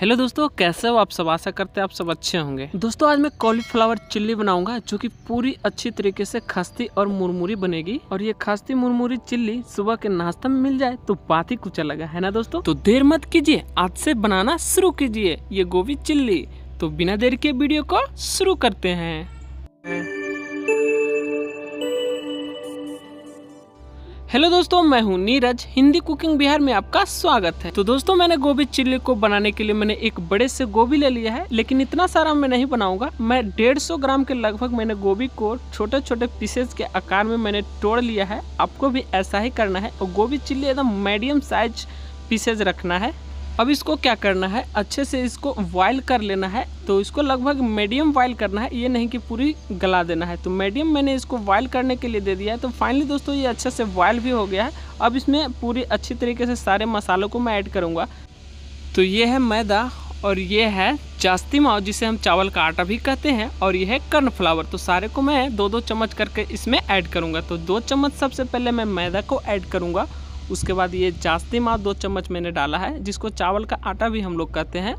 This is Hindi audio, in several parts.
हेलो दोस्तों कैसे हो आप सब आशा करते हैं आप सब अच्छे होंगे दोस्तों आज मैं कॉलीफ्लावर चिल्ली बनाऊंगा जो कि पूरी अच्छी तरीके से खस्ती और मुरमुरी बनेगी और ये खस्ती मुरमुरी चिल्ली सुबह के नाश्ता में मिल जाए तो बात ही कुछ अलग है ना दोस्तों तो देर मत कीजिए आज से बनाना शुरू कीजिए ये गोभी चिल्ली तो बिना देर के वीडियो को शुरू करते हैं हेलो दोस्तों मैं हूं नीरज हिंदी कुकिंग बिहार में आपका स्वागत है तो दोस्तों मैंने गोभी चिल्ली को बनाने के लिए मैंने एक बड़े से गोभी ले लिया है लेकिन इतना सारा मैं नहीं बनाऊंगा मैं डेढ़ सौ ग्राम के लगभग मैंने गोभी को छोटे छोटे पीसेस के आकार में मैंने तोड़ लिया है आपको भी ऐसा ही करना है और गोभी चिल्ली एकदम मीडियम साइज पीसेज रखना है अब इसको क्या करना है अच्छे से इसको बॉयल कर लेना है तो इसको लगभग मीडियम बॉयल करना है ये नहीं कि पूरी गला देना है तो मीडियम मैंने इसको बॉयल करने के लिए दे दिया है तो फाइनली दोस्तों ये अच्छे से बॉयल भी हो गया है अब इसमें पूरी अच्छी तरीके से सारे मसालों को मैं ऐड करूँगा तो ये है मैदा और ये है जास्ती माओ जिसे हम चावल का आटा भी कहते हैं और यह है कर्नफ्लावर तो सारे को मैं दो दो चम्मच करके इसमें ऐड करूँगा तो दो चम्मच सबसे पहले मैं मैदा को ऐड करूँगा उसके बाद ये जास्ती माँ दो चम्मच मैंने डाला है जिसको चावल का आटा भी हम लोग कहते हैं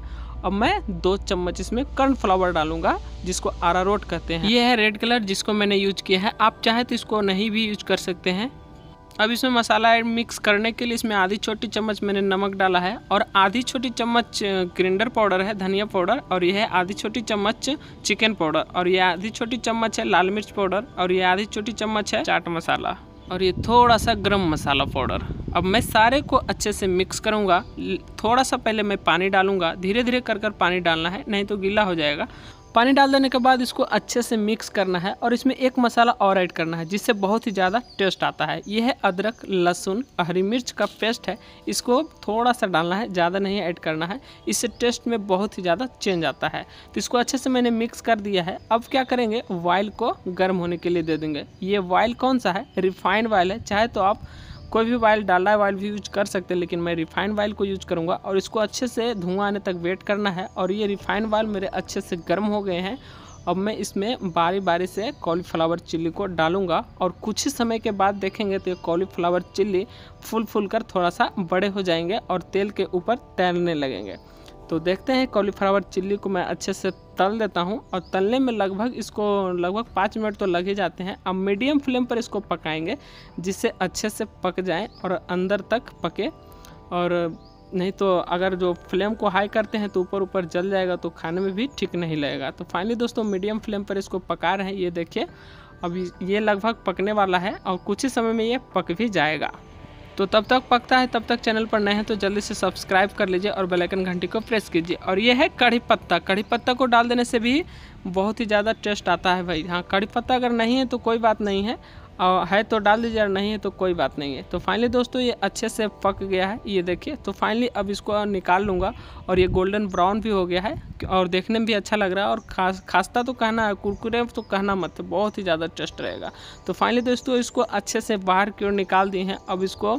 अब मैं दो चम्मच इसमें कर्नफ्लावर डालूंगा जिसको आरारोट कहते हैं ये है रेड कलर जिसको मैंने यूज किया है आप चाहे तो इसको नहीं भी यूज कर सकते हैं अब इसमें मसाला मिक्स करने के लिए इसमें आधी छोटी चम्मच मैंने नमक डाला है और आधी छोटी चम्मच ग्रिंडर पाउडर है धनिया पाउडर और यह है आधी छोटी चम्मच चिकन पाउडर और यह आधी छोटी चम्मच है लाल मिर्च पाउडर और यह आधी छोटी चम्मच है चाट मसाला और ये थोड़ा सा गरम मसाला पाउडर अब मैं सारे को अच्छे से मिक्स करूँगा थोड़ा सा पहले मैं पानी डालूंगा धीरे धीरे कर कर पानी डालना है नहीं तो गीला हो जाएगा पानी डाल देने के बाद इसको अच्छे से मिक्स करना है और इसमें एक मसाला और ऐड करना है जिससे बहुत ही ज़्यादा टेस्ट आता है यह है अदरक लहसुन हरी मिर्च का पेस्ट है इसको थोड़ा सा डालना है ज़्यादा नहीं ऐड करना है इससे टेस्ट में बहुत ही ज़्यादा चेंज आता है तो इसको अच्छे से मैंने मिक्स कर दिया है अब क्या करेंगे वाइल को गर्म होने के लिए दे देंगे ये वाइल कौन सा है रिफाइंड वाइल है चाहे तो आप कोई भी वाइल डाला है वाइल भी यूज कर सकते हैं लेकिन मैं रिफाइंड वाइल को यूज करूँगा और इसको अच्छे से धुआं आने तक वेट करना है और ये रिफाइंड वाइल मेरे अच्छे से गर्म हो गए हैं अब मैं इसमें बारी बारी से कॉलीफ्लावर चिल्ली को डालूंगा और कुछ ही समय के बाद देखेंगे तो ये कॉलीफ्लावर चिल्ली फुल फुल कर थोड़ा सा बड़े हो जाएंगे और तेल के ऊपर तैरने लगेंगे तो देखते हैं कॉलीफ्लावर चिल्ली को मैं अच्छे से तल देता हूँ और तलने में लगभग इसको लगभग पाँच मिनट तो लग ही जाते हैं अब मीडियम फ्लेम पर इसको पकाएंगे जिससे अच्छे से पक जाए और अंदर तक पके और नहीं तो अगर जो फ्लेम को हाई करते हैं तो ऊपर ऊपर जल जाएगा तो खाने में भी ठीक नहीं लगेगा तो फाइनली दोस्तों मीडियम फ्लेम पर इसको पका रहे हैं ये देखिए अब ये लगभग पकने वाला है और कुछ ही समय में ये पक भी जाएगा तो तब तक पकता है तब तक चैनल पर नए हैं तो जल्दी से सब्सक्राइब कर लीजिए और बेलाइकन घंटी को प्रेस कीजिए और ये है कढ़ी पत्ता कढ़ी पत्ता को डाल देने से भी बहुत ही ज़्यादा टेस्ट आता है भाई हाँ कढ़ी पत्ता अगर नहीं है तो कोई बात नहीं है और है तो डाल दीजिए और नहीं है तो कोई बात नहीं है तो फाइनली दोस्तों ये अच्छे से पक गया है ये देखिए तो फाइनली अब इसको निकाल लूँगा और ये गोल्डन ब्राउन भी हो गया है और देखने में भी अच्छा लग रहा है और खास खास्ता तो कहना है कुरकुरे तो कहना मत बहुत ही ज़्यादा टेस्ट रहेगा तो फाइनली दोस्तों इसको अच्छे से बाहर की ओर निकाल दिए हैं अब इसको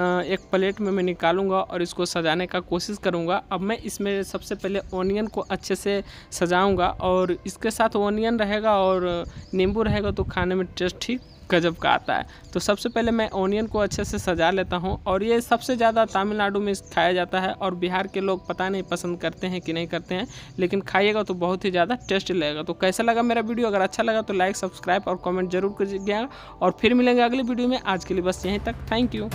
एक प्लेट में मैं निकालूंगा और इसको सजाने का कोशिश करूंगा अब मैं इसमें सबसे पहले ओनियन को अच्छे से सजाऊंगा और इसके साथ ओनियन रहेगा और नींबू रहेगा तो खाने में टेस्ट ठीक गजब का आता है तो सबसे पहले मैं ओनियन को अच्छे से सजा लेता हूँ और ये सबसे ज़्यादा तमिलनाडु में खाया जाता है और बिहार के लोग पता नहीं पसंद करते हैं कि नहीं करते हैं लेकिन खाइएगा तो बहुत ही ज़्यादा टेस्ट लगेगा तो कैसा लगा मेरा वीडियो अगर अच्छा लगा तो लाइक सब्सक्राइब और कॉमेंट जरूर करिएगा और फिर मिलेंगे अगली वीडियो में आज के लिए बस यहीं तक थैंक यू